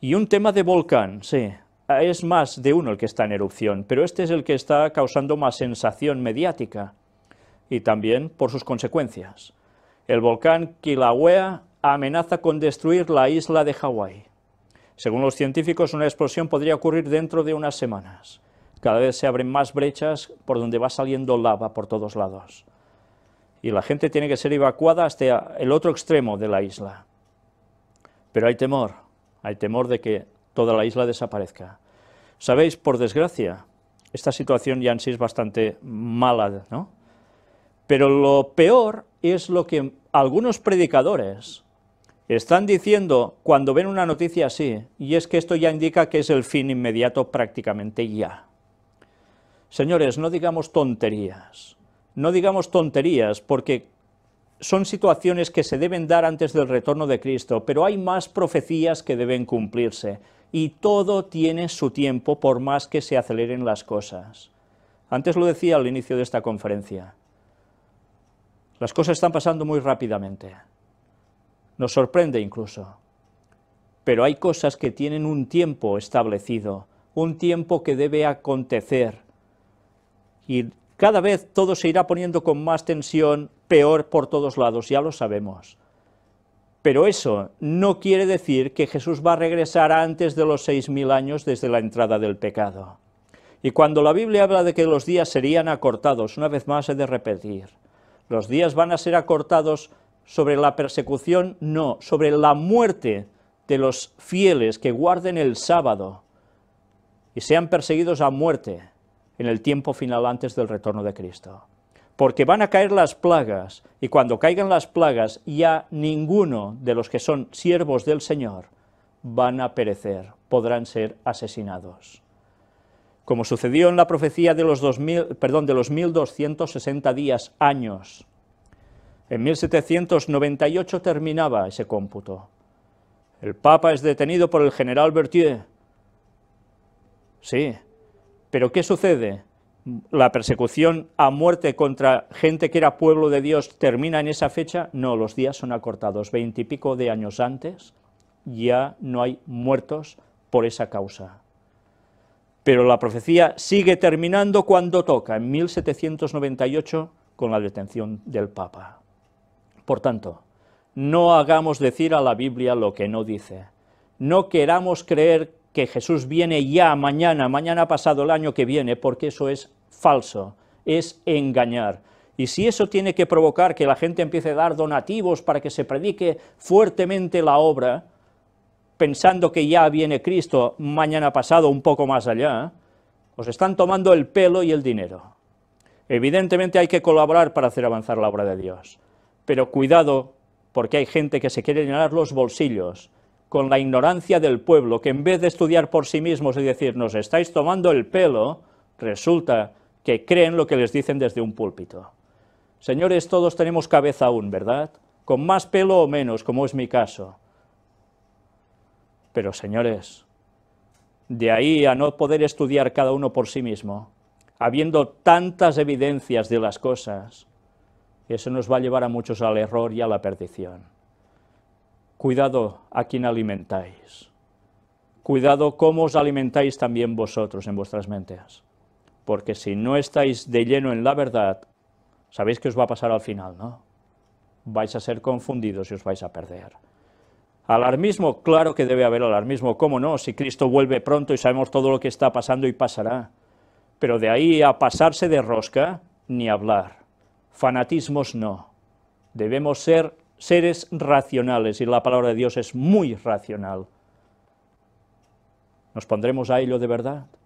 Y un tema de volcán, sí. Ah, es más de uno el que está en erupción, pero este es el que está causando más sensación mediática y también por sus consecuencias. El volcán Kilauea amenaza con destruir la isla de Hawái. Según los científicos, una explosión podría ocurrir dentro de unas semanas. Cada vez se abren más brechas por donde va saliendo lava por todos lados. Y la gente tiene que ser evacuada hasta el otro extremo de la isla. Pero hay temor hay temor de que toda la isla desaparezca. Sabéis, por desgracia, esta situación ya en sí es bastante mala, ¿no? Pero lo peor es lo que algunos predicadores están diciendo cuando ven una noticia así, y es que esto ya indica que es el fin inmediato prácticamente ya. Señores, no digamos tonterías, no digamos tonterías, porque son situaciones que se deben dar antes del retorno de Cristo, pero hay más profecías que deben cumplirse, y todo tiene su tiempo por más que se aceleren las cosas. Antes lo decía al inicio de esta conferencia, las cosas están pasando muy rápidamente, nos sorprende incluso, pero hay cosas que tienen un tiempo establecido, un tiempo que debe acontecer, y cada vez todo se irá poniendo con más tensión, peor por todos lados, ya lo sabemos. Pero eso no quiere decir que Jesús va a regresar antes de los 6.000 años desde la entrada del pecado. Y cuando la Biblia habla de que los días serían acortados, una vez más he de repetir, los días van a ser acortados sobre la persecución, no, sobre la muerte de los fieles que guarden el sábado y sean perseguidos a muerte en el tiempo final antes del retorno de Cristo porque van a caer las plagas, y cuando caigan las plagas ya ninguno de los que son siervos del Señor van a perecer, podrán ser asesinados. Como sucedió en la profecía de los, perdón, de los 1260 días, años, en 1798 terminaba ese cómputo. El Papa es detenido por el general Berthier. Sí, pero ¿qué sucede? la persecución a muerte contra gente que era pueblo de Dios termina en esa fecha, no, los días son acortados. Veintipico de años antes ya no hay muertos por esa causa. Pero la profecía sigue terminando cuando toca, en 1798, con la detención del Papa. Por tanto, no hagamos decir a la Biblia lo que no dice. No queramos creer que Jesús viene ya mañana, mañana pasado el año que viene, porque eso es falso, es engañar. Y si eso tiene que provocar que la gente empiece a dar donativos para que se predique fuertemente la obra, pensando que ya viene Cristo mañana pasado un poco más allá, os están tomando el pelo y el dinero. Evidentemente hay que colaborar para hacer avanzar la obra de Dios, pero cuidado porque hay gente que se quiere llenar los bolsillos con la ignorancia del pueblo, que en vez de estudiar por sí mismos y decir, nos estáis tomando el pelo, Resulta que creen lo que les dicen desde un púlpito. Señores, todos tenemos cabeza aún, ¿verdad? Con más pelo o menos, como es mi caso. Pero, señores, de ahí a no poder estudiar cada uno por sí mismo, habiendo tantas evidencias de las cosas, eso nos va a llevar a muchos al error y a la perdición. Cuidado a quien alimentáis. Cuidado cómo os alimentáis también vosotros en vuestras mentes porque si no estáis de lleno en la verdad, sabéis que os va a pasar al final, ¿no? Vais a ser confundidos y os vais a perder. Alarmismo, claro que debe haber alarmismo, ¿cómo no? Si Cristo vuelve pronto y sabemos todo lo que está pasando y pasará. Pero de ahí a pasarse de rosca, ni hablar. Fanatismos no. Debemos ser seres racionales y la palabra de Dios es muy racional. ¿Nos pondremos a ello de verdad?